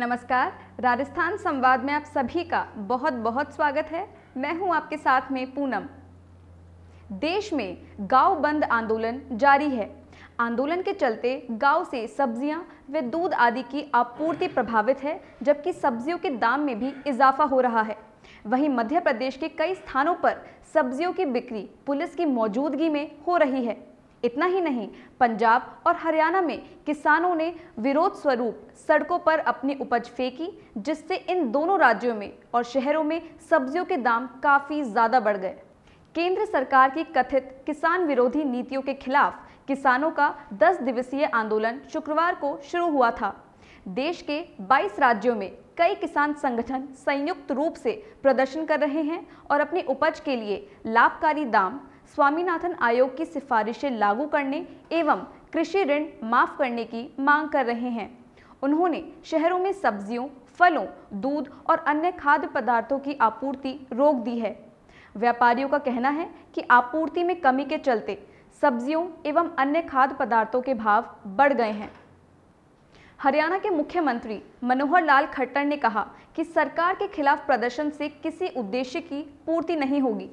नमस्कार राजस्थान संवाद में आप सभी का बहुत बहुत स्वागत है मैं हूं आपके साथ में पूनम देश में गांव बंद आंदोलन जारी है आंदोलन के चलते गांव से सब्जियां व दूध आदि की आपूर्ति प्रभावित है जबकि सब्जियों के दाम में भी इजाफा हो रहा है वहीं मध्य प्रदेश के कई स्थानों पर सब्जियों की बिक्री पुलिस की मौजूदगी में हो रही है इतना ही नहीं पंजाब और हरियाणा में किसानों ने विरोध स्वरूप सड़कों पर अपनी उपज फेंकी जिससे इन दोनों राज्यों में और शहरों में सब्जियों के दाम काफ़ी ज़्यादा बढ़ गए केंद्र सरकार की कथित किसान विरोधी नीतियों के खिलाफ किसानों का 10 दिवसीय आंदोलन शुक्रवार को शुरू हुआ था देश के 22 राज्यों में कई किसान संगठन संयुक्त रूप से प्रदर्शन कर रहे हैं और अपनी उपज के लिए लाभकारी दाम स्वामीनाथन आयोग की सिफारिशें लागू करने एवं कृषि ऋण माफ करने की मांग कर रहे हैं उन्होंने शहरों में सब्जियों फलों दूध और अन्य खाद्य पदार्थों की आपूर्ति रोक दी है व्यापारियों का कहना है कि आपूर्ति में कमी के चलते सब्जियों एवं अन्य खाद्य पदार्थों के भाव बढ़ गए हैं हरियाणा के मुख्यमंत्री मनोहर लाल खट्टर ने कहा कि सरकार के खिलाफ प्रदर्शन से किसी उद्देश्य की पूर्ति नहीं होगी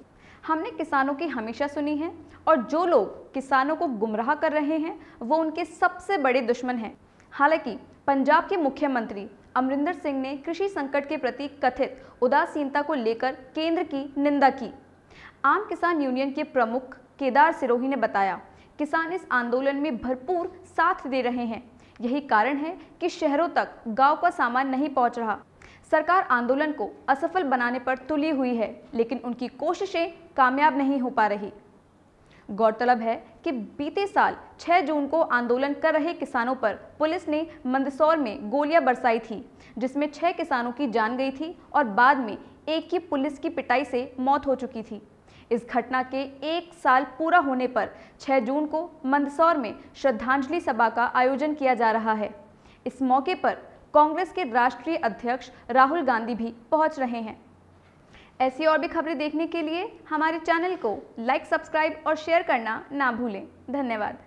हमने किसानों की हमेशा सुनी है और जो लोग किसानों को गुमराह कर रहे हैं वो उनके सबसे बड़े दुश्मन हैं हालांकि पंजाब के मुख्यमंत्री अमरिंदर सिंह ने कृषि संकट के प्रति कथित उदासीनता को लेकर केंद्र की निंदा की आम किसान यूनियन के प्रमुख केदार सिरोही ने बताया किसान इस आंदोलन में भरपूर साथ दे रहे हैं यही कारण है कि शहरों तक गांव का सामान नहीं पहुंच रहा सरकार आंदोलन को असफल बनाने पर तुली हुई है लेकिन उनकी कोशिशें कामयाब नहीं हो पा रही गौरतलब है कि बीते साल 6 जून को आंदोलन कर रहे किसानों पर पुलिस ने मंदसौर में गोलियां बरसाई थी जिसमें छह किसानों की जान गई थी और बाद में एक की पुलिस की पिटाई से मौत हो चुकी थी इस घटना के एक साल पूरा होने पर 6 जून को मंदसौर में श्रद्धांजलि सभा का आयोजन किया जा रहा है इस मौके पर कांग्रेस के राष्ट्रीय अध्यक्ष राहुल गांधी भी पहुंच रहे हैं ऐसी और भी खबरें देखने के लिए हमारे चैनल को लाइक सब्सक्राइब और शेयर करना ना भूलें धन्यवाद